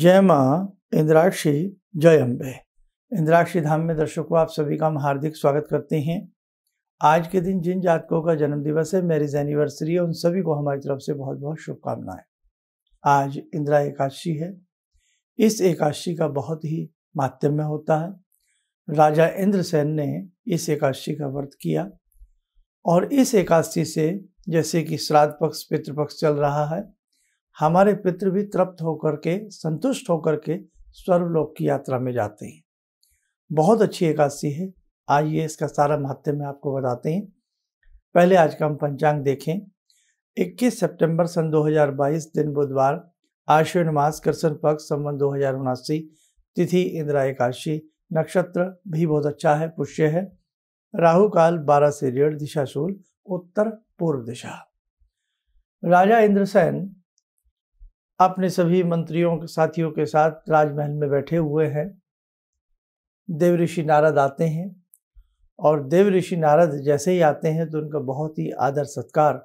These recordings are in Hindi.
जय माँ इंद्राक्षी जय अम्बे इंद्राक्षी धाम में दर्शकों आप सभी का हम हार्दिक स्वागत करते हैं आज के दिन जिन जातकों का जन्मदिवस है मैरिज एनिवर्सरी है उन सभी को हमारी तरफ से बहुत बहुत शुभकामनाएं आज इंदिरा एकादशी है इस एकादशी का बहुत ही माध्यम्य होता है राजा इंद्रसेन ने इस एकादशी का व्रत किया और इस एकादशी से जैसे कि श्राद्ध पक्ष पितृपक्ष चल रहा है हमारे पितृ भी तृप्त होकर के संतुष्ट होकर के स्वर्गलोक की यात्रा में जाते हैं बहुत अच्छी एकादशी है आइए इसका सारा महत्व में आपको बताते हैं पहले आज का हम पंचांग देखें 21 सितंबर सन 2022 दिन बुधवार आश्विन मास कृष्ण पक्ष संबंध दो हजार उनासी तिथि इंदिरा एकादशी नक्षत्र भी बहुत अच्छा है पुष्य है राहु काल बारह से डेढ़ दिशाशूल उत्तर पूर्व दिशा राजा इंद्रसेन अपने सभी मंत्रियों के साथियों के साथ राजमहल में बैठे हुए हैं देव ऋषि नारद आते हैं और देव ऋषि नारद जैसे ही आते हैं तो उनका बहुत ही आदर सत्कार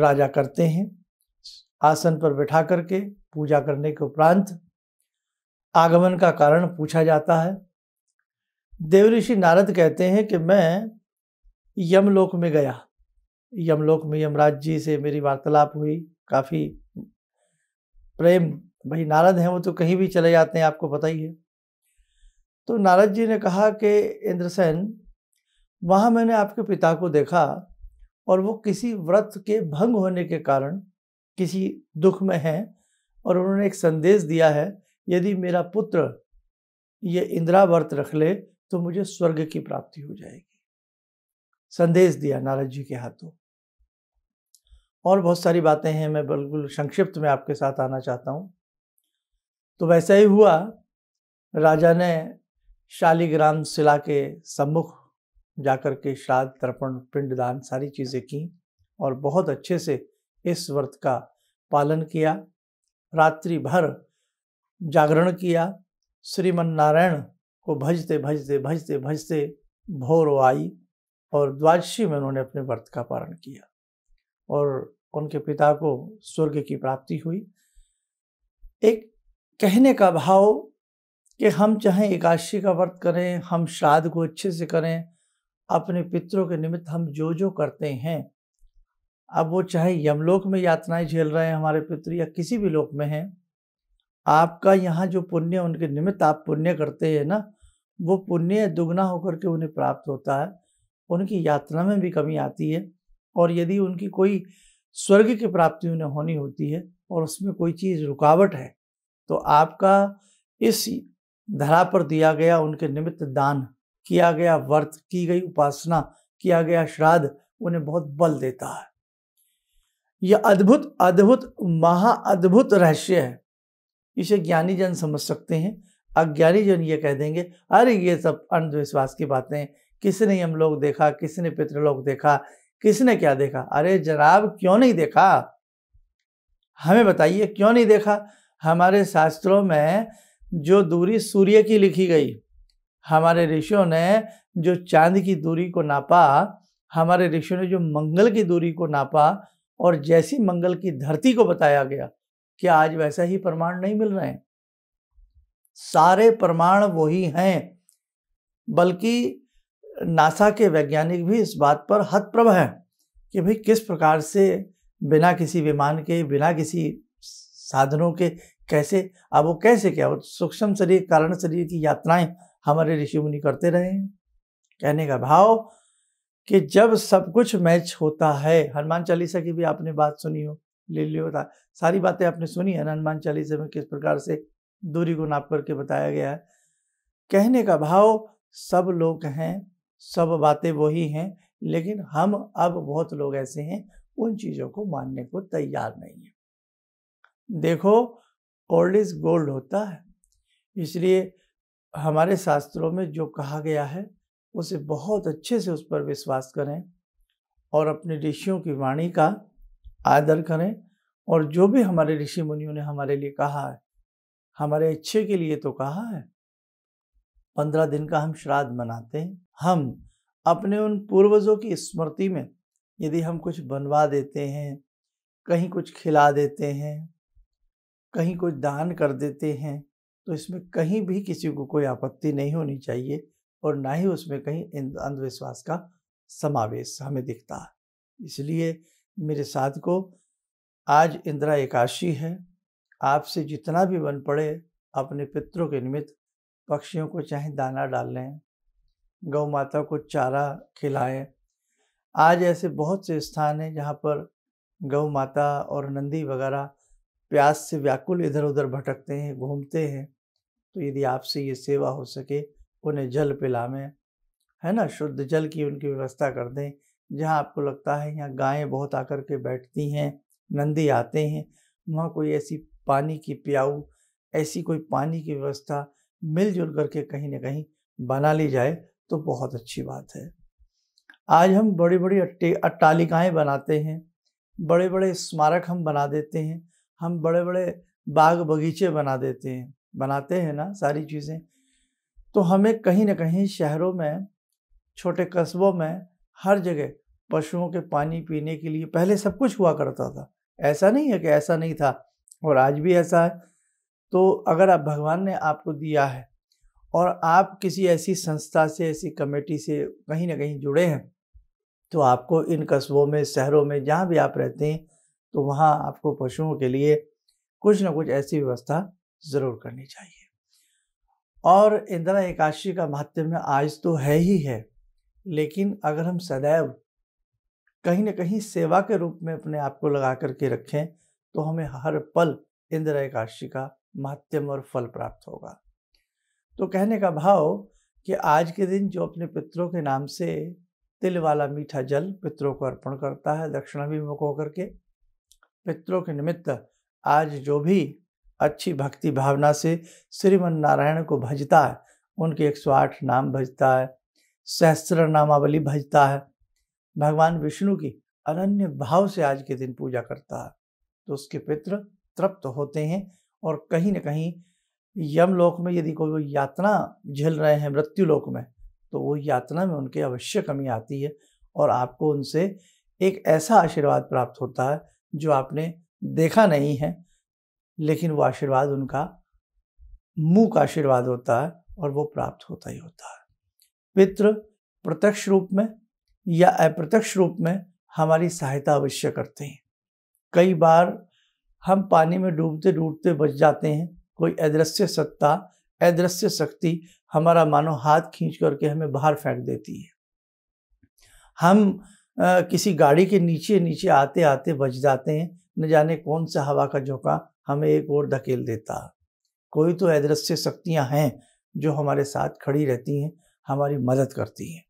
राजा करते हैं आसन पर बैठा करके पूजा करने के उपरांत आगमन का कारण पूछा जाता है देव ऋषि नारद कहते हैं कि मैं यमलोक में गया यमलोक में यमराज जी से मेरी वार्तालाप हुई काफ़ी प्रेम भाई नारद हैं वो तो कहीं भी चले जाते हैं आपको पता ही है तो नारद जी ने कहा कि इंद्रसेन वहाँ मैंने आपके पिता को देखा और वो किसी व्रत के भंग होने के कारण किसी दुख में हैं और उन्होंने एक संदेश दिया है यदि मेरा पुत्र ये इंदिरा व्रत रख ले तो मुझे स्वर्ग की प्राप्ति हो जाएगी संदेश दिया नारद जी के हाथों और बहुत सारी बातें हैं मैं बिल्कुल संक्षिप्त में आपके साथ आना चाहता हूँ तो वैसा ही हुआ राजा ने शालिग्राम शिला के सम्मुख जाकर के श्राद्ध तर्पण पिंडदान सारी चीज़ें की और बहुत अच्छे से इस व्रत का पालन किया रात्रि भर जागरण किया श्रीमन नारायण को भजते भजते भजते भजते भोर आई और द्वादशी में उन्होंने अपने व्रत का पालन किया और उनके पिता को स्वर्ग की प्राप्ति हुई एक कहने का भाव कि हम चाहे एकादशी का व्रत करें हम श्राद्ध को अच्छे से करें अपने पितरों के निमित्त हम जो जो करते हैं अब वो चाहे यमलोक में यातनाएं झेल रहे हैं हमारे पितृ या किसी भी लोक में हैं आपका यहाँ जो पुण्य उनके निमित्त आप पुण्य करते हैं ना वो पुण्य दुगना होकर के उन्हें प्राप्त होता है उनकी यात्रा में भी कमी आती है और यदि उनकी कोई स्वर्ग की प्राप्ति उन्हें होनी होती है और उसमें कोई चीज़ रुकावट है तो आपका इस धरा पर दिया गया उनके निमित्त दान किया गया व्रत की गई उपासना किया गया श्राद्ध उन्हें बहुत बल देता है यह अद्भुत अद्भुत महा अद्भुत रहस्य है इसे ज्ञानी जन समझ सकते हैं अज्ञानी जन ये कह देंगे अरे ये सब अंधविश्वास की बातें किसने हम लोग देखा किसने पितृलोक देखा किसने क्या देखा अरे जनाब क्यों नहीं देखा हमें बताइए क्यों नहीं देखा हमारे शास्त्रों में जो दूरी सूर्य की लिखी गई हमारे ऋषियों ने जो चांद की दूरी को नापा हमारे ऋषियों ने जो मंगल की दूरी को नापा और जैसी मंगल की धरती को बताया गया क्या आज वैसा ही प्रमाण नहीं मिल रहे हैं सारे प्रमाण वही हैं बल्कि नासा के वैज्ञानिक भी इस बात पर हतप्रभ हैं कि भाई किस प्रकार से बिना किसी विमान के बिना किसी साधनों के कैसे अब वो कैसे क्या वो सूक्ष्म शरीर कारण शरीर की यात्राएं हमारे ऋषि मुनि करते रहे हैं कहने का भाव कि जब सब कुछ मैच होता है हनुमान चालीसा की भी आपने बात सुनी हो ले लियो होता सारी बातें आपने सुनी है हनुमान चालीसा में किस प्रकार से दूरी को नाप करके बताया गया है कहने का भाव सब लोग हैं सब बातें वही हैं लेकिन हम अब बहुत लोग ऐसे हैं उन चीज़ों को मानने को तैयार नहीं है देखो ओल्ड इज गोल्ड होता है इसलिए हमारे शास्त्रों में जो कहा गया है उसे बहुत अच्छे से उस पर विश्वास करें और अपने ऋषियों की वाणी का आदर करें और जो भी हमारे ऋषि मुनियों ने हमारे लिए कहा है हमारे अच्छे के लिए तो कहा है पंद्रह दिन का हम श्राद्ध मनाते हैं हम अपने उन पूर्वजों की स्मृति में यदि हम कुछ बनवा देते हैं कहीं कुछ खिला देते हैं कहीं कुछ दान कर देते हैं तो इसमें कहीं भी किसी को कोई आपत्ति नहीं होनी चाहिए और ना ही उसमें कहीं अंधविश्वास का समावेश हमें दिखता है इसलिए मेरे साथ को आज इंदिरा एकादशी है आपसे जितना भी बन पड़े अपने पितरों के निमित्त पक्षियों को चाहे दाना डाल लें गौ माता को चारा खिलाएं आज ऐसे बहुत से स्थान हैं जहाँ पर गौ माता और नंदी वगैरह प्यास से व्याकुल इधर उधर भटकते हैं घूमते हैं तो यदि आपसे ये सेवा हो सके उन्हें जल पिलावें है ना शुद्ध जल की उनकी व्यवस्था कर दें जहाँ आपको लगता है यहाँ गायें बहुत आकर के बैठती हैं नंदी आते हैं वहाँ कोई ऐसी पानी की प्याऊ ऐसी कोई पानी की व्यवस्था मिलजुल करके कहीं ना कहीं बना ली जाए तो बहुत अच्छी बात है आज हम बड़ी बड़ी अट्टालिकाएँ बनाते हैं बड़े बड़े स्मारक हम बना देते हैं हम बड़े बड़े बाग बगीचे बना देते हैं बनाते हैं ना सारी चीज़ें तो हमें कहीं ना कहीं शहरों में छोटे कस्बों में हर जगह पशुओं के पानी पीने के लिए पहले सब कुछ हुआ करता था ऐसा नहीं है कि ऐसा नहीं था और आज भी ऐसा है तो अगर आप भगवान ने आपको दिया है और आप किसी ऐसी संस्था से ऐसी कमेटी से कहीं ना कहीं जुड़े हैं तो आपको इन कस्बों में शहरों में जहाँ भी आप रहते हैं तो वहाँ आपको पशुओं के लिए कुछ ना कुछ ऐसी व्यवस्था ज़रूर करनी चाहिए और इंदिरा एकादशी का महात्म्य आज तो है ही है लेकिन अगर हम सदैव कहीं ना कहीं सेवा के रूप में अपने आप को लगा करके रखें तो हमें हर पल इंदिरा एकादशी का माध्यम और फल प्राप्त होगा तो कहने का भाव कि आज के दिन जो अपने पितरों के नाम से तिल वाला मीठा जल पितरों को अर्पण करता है दक्षिणाभिमुख होकर के पितरों के निमित्त आज जो भी अच्छी भक्ति भावना से श्रीमन नारायण को भजता है उनके 108 नाम भजता है सहस्त्र नामावली भजता है भगवान विष्णु की अनन्य भाव से आज के दिन पूजा करता है तो उसके पित्र तृप्त होते हैं और कहीं ना कहीं यमलोक में यदि कोई यात्रा झेल रहे हैं मृत्यु लोक में तो वो यात्रा में उनके अवश्य कमी आती है और आपको उनसे एक ऐसा आशीर्वाद प्राप्त होता है जो आपने देखा नहीं है लेकिन वो आशीर्वाद उनका मुँह का आशीर्वाद होता है और वो प्राप्त होता ही होता है पित्र प्रत्यक्ष रूप में या अप्रत्यक्ष रूप में हमारी सहायता अवश्य करते हैं कई बार हम पानी में डूबते डूबते बच जाते हैं कोई अदृश्य सत्ता अदृश्य शक्ति हमारा मानो हाथ खींच करके हमें बाहर फेंक देती है हम आ, किसी गाड़ी के नीचे नीचे आते आते बच जाते हैं न जाने कौन सा हवा का झोंका हमें एक और धकेल देता कोई तो अदृश्य शक्तियाँ हैं जो हमारे साथ खड़ी रहती हैं हमारी मदद करती हैं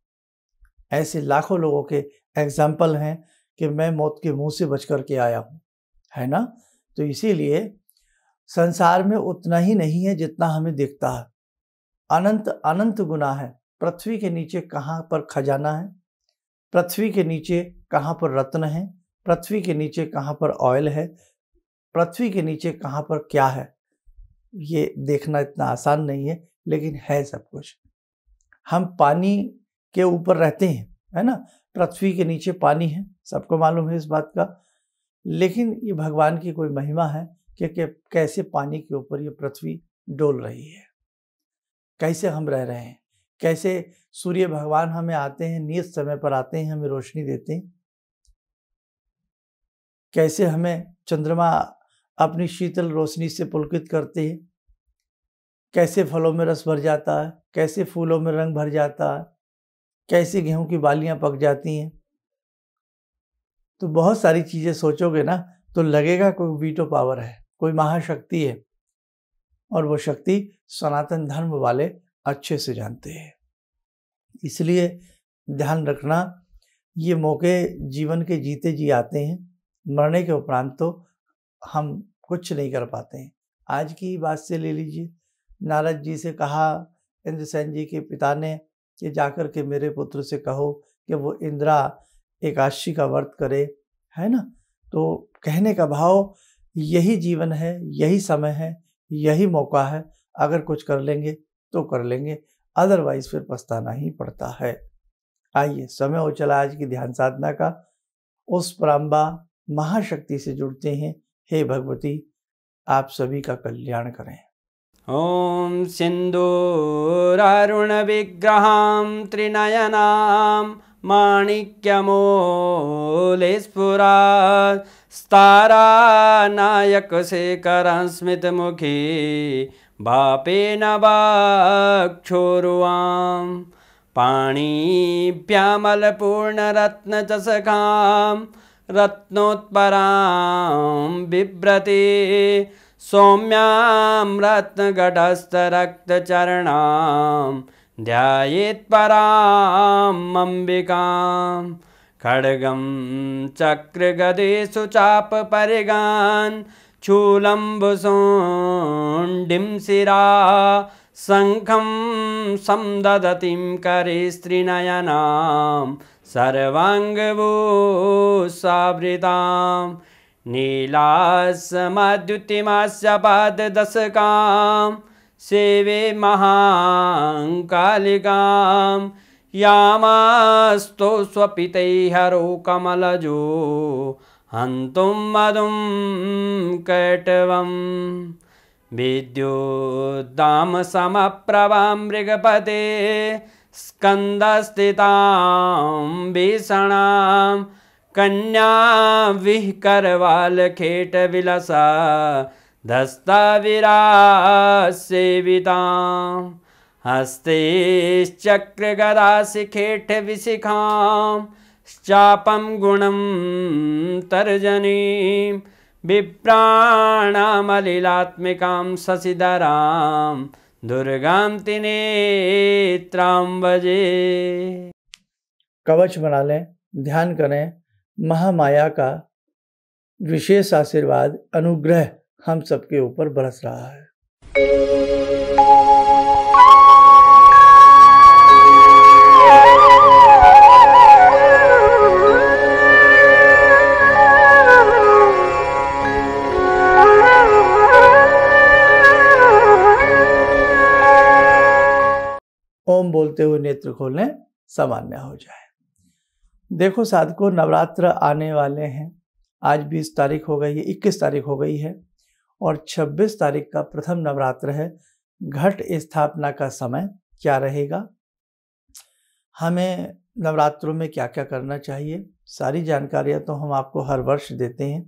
ऐसे लाखों लोगों के एग्जाम्पल हैं कि मैं मौत के मुंह से बच कर के आया हूँ है ना तो इसीलिए संसार में उतना ही नहीं है जितना हमें दिखता है अनंत अनंत गुना है पृथ्वी के नीचे कहाँ पर खजाना है पृथ्वी के नीचे कहाँ पर रत्न है पृथ्वी के नीचे कहाँ पर ऑयल है पृथ्वी के नीचे कहाँ पर क्या है ये देखना इतना आसान नहीं है लेकिन है सब कुछ हम पानी के ऊपर रहते हैं है ना पृथ्वी के नीचे पानी है सबको मालूम है इस बात का लेकिन ये भगवान की कोई महिमा है कि कैसे पानी के ऊपर ये पृथ्वी डोल रही है कैसे हम रह रहे हैं कैसे सूर्य भगवान हमें आते हैं नियत समय पर आते हैं हमें रोशनी देते हैं कैसे हमें चंद्रमा अपनी शीतल रोशनी से पुलकित करते हैं कैसे फलों में रस भर जाता है कैसे फूलों में रंग भर जाता है कैसे गेहूं की बालियां पक जाती हैं तो बहुत सारी चीज़ें सोचोगे ना तो लगेगा कोई वीटो पावर है कोई महाशक्ति है और वो शक्ति सनातन धर्म वाले अच्छे से जानते हैं इसलिए ध्यान रखना ये मौके जीवन के जीते जी आते हैं मरने के उपरांत तो हम कुछ नहीं कर पाते हैं आज की बात से ले लीजिए नारद जी से कहा इंद्रसेन जी के पिता ने कि जाकर के मेरे पुत्र से कहो कि वो इंदिरा एकादशी का व्रत करे है ना तो कहने का भाव यही जीवन है यही समय है यही मौका है अगर कुछ कर लेंगे तो कर लेंगे अदरवाइज फिर पछताना ही पड़ता है आइए समय हो चला आज की ध्यान साधना का उस परम्बा महाशक्ति से जुड़ते हैं हे भगवती आप सभी का कल्याण करें ओम सिंदूरारुण सिन्दूरारुणविग्रहां त्रिनयनाम माणिक्यमोलेस्पुरास्तारानायकशेखरस्मितमुखी बापेन वाक्षोरुवां पाणिभ्यामलपूर्णरत्नचषकां रत्नोत्परां बिभ्रते सौम्यां रत्नगढस्थरक्तचरणाम् पराम् अम्बिकां खड्गं चक्रगदेषु चापपरिगान् चूलम्बुसोण्डिं शिरा शङ्खं करे स्त्रीनयनां सर्वाङ्गभूसावृतां नीलासमद्युतिमास्य पाददशकाम् सेवे महाङ्कालिकां यामास्तु स्वपितैहरो हरो कमलजो हन्तुं मधुं कटवं मृगपते स्कन्दस्थितां भीषणां कन्या विः धस्ताविरा सेविता हस्तेश्चक्रगदा शिखेठ विशिखा चापम गुणं तर्जनी विप्राणामलिलात्मिकां शशिधरा दुर्गां तिनेत्रां कवच बना लें ध्यान करें महामाया का विशेष आशीर्वाद अनुग्रह हम सबके ऊपर बरस रहा है ओम बोलते हुए नेत्र खोलने सामान्य हो जाए देखो साधको नवरात्र आने वाले हैं आज बीस तारीख हो गई है इक्कीस तारीख हो गई है और 26 तारीख का प्रथम नवरात्र है घट स्थापना का समय क्या रहेगा हमें नवरात्रों में क्या क्या करना चाहिए सारी जानकारियाँ तो हम आपको हर वर्ष देते हैं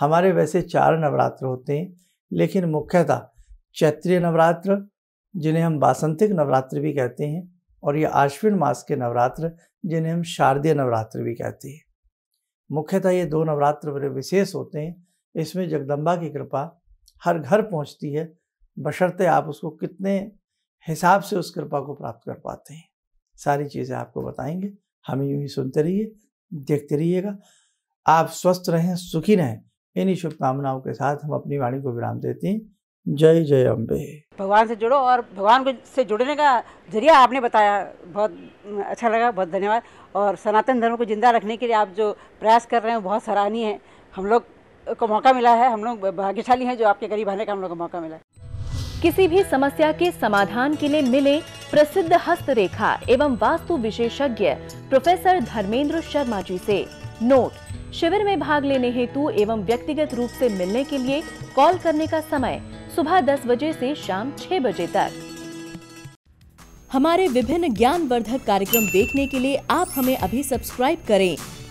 हमारे वैसे चार नवरात्र होते हैं लेकिन मुख्यतः चैत्रीय नवरात्र जिन्हें हम बासंतिक नवरात्र भी कहते हैं और ये आश्विन मास के नवरात्र जिन्हें हम शारदीय नवरात्र भी कहते हैं मुख्यतः ये दो नवरात्र बड़े विशेष होते हैं इसमें जगदम्बा की कृपा हर घर पहुंचती है बशर्ते आप उसको कितने हिसाब से उस कृपा को प्राप्त कर पाते हैं सारी चीज़ें आपको बताएंगे हम यूँ ही सुनते रहिए देखते रहिएगा आप स्वस्थ रहें सुखी रहें इन्हीं शुभकामनाओं के साथ हम अपनी वाणी को विराम देते हैं जय जय अम्बे भगवान से जुड़ो और भगवान को से जुड़ने का जरिया आपने बताया बहुत अच्छा लगा बहुत धन्यवाद और सनातन धर्म को जिंदा रखने के लिए आप जो प्रयास कर रहे हैं बहुत सराहनीय है हम लोग को मौका मिला है हम लोग भाग्यशाली हैं जो आपके करीब आने का हम लोग को मौका मिला है किसी भी समस्या के समाधान के लिए मिले प्रसिद्ध हस्तरेखा एवं वास्तु विशेषज्ञ प्रोफेसर धर्मेंद्र शर्मा जी से नोट शिविर में भाग लेने हेतु एवं व्यक्तिगत रूप से मिलने के लिए कॉल करने का समय सुबह दस बजे से शाम छह बजे तक हमारे विभिन्न ज्ञानवर्धक कार्यक्रम देखने के लिए आप हमें अभी सब्सक्राइब करें